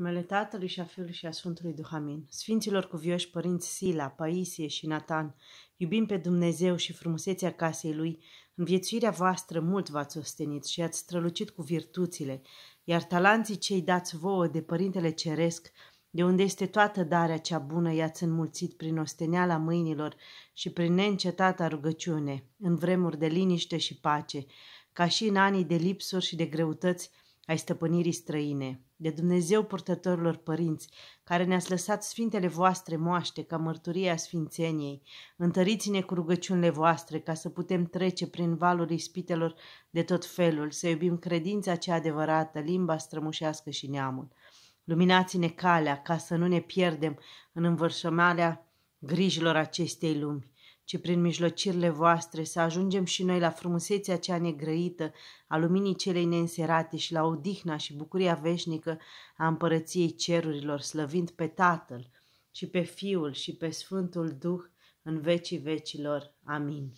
Mele Tatălui și a Fiului și a Sfântului Duhamin, Sfinților cuvioși părinți Sila, Paisie și Natan, iubim pe Dumnezeu și frumusețea casei Lui, în viețuirea voastră mult v-ați ostenit și ați strălucit cu virtuțile, iar talanții cei dați vouă de Părintele Ceresc, de unde este toată darea cea bună, i-ați înmulțit prin osteneala mâinilor și prin neîncetata rugăciune, în vremuri de liniște și pace, ca și în anii de lipsuri și de greutăți, ai stăpânirii străine, de Dumnezeu purtătorilor părinți, care ne-ați lăsat sfintele voastre moaște ca mărturia sfințeniei, întăriți-ne cu rugăciunile voastre ca să putem trece prin valuri ispitelor de tot felul, să iubim credința cea adevărată, limba strămușească și neamul. Luminați-ne calea ca să nu ne pierdem în învârșămarea grijilor acestei lumi ci prin mijlocirile voastre să ajungem și noi la frumusețea cea negrăită a luminii celei neînserate și la odihna și bucuria veșnică a împărăției cerurilor, slăvind pe Tatăl și pe Fiul și pe Sfântul Duh în vecii vecilor. Amin.